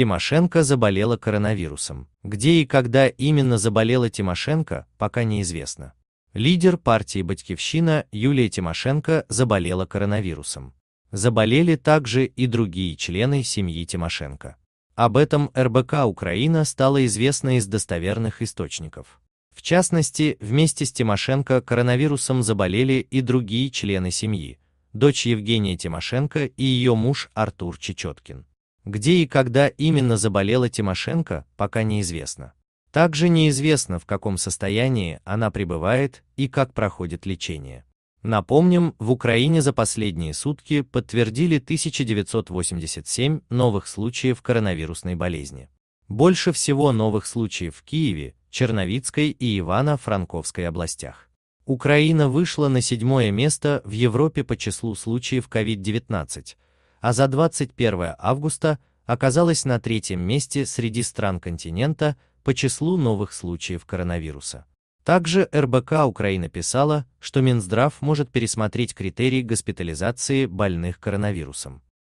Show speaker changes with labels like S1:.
S1: Тимошенко заболела коронавирусом. Где и когда именно заболела Тимошенко, пока неизвестно. Лидер партии «Батькивщина» Юлия Тимошенко заболела коронавирусом. Заболели также и другие члены семьи Тимошенко. Об этом РБК Украина стало известно из достоверных источников. В частности, вместе с Тимошенко коронавирусом заболели и другие члены семьи, дочь Евгения Тимошенко и ее муж Артур Чечеткин. Где и когда именно заболела Тимошенко, пока неизвестно. Также неизвестно, в каком состоянии она пребывает и как проходит лечение. Напомним, в Украине за последние сутки подтвердили 1987 новых случаев коронавирусной болезни. Больше всего новых случаев в Киеве, Черновицкой и Ивано-Франковской областях. Украина вышла на седьмое место в Европе по числу случаев COVID-19, а за 21 августа оказалась на третьем месте среди стран континента по числу новых случаев коронавируса. Также РБК Украина писала, что Минздрав может пересмотреть критерии госпитализации больных коронавирусом.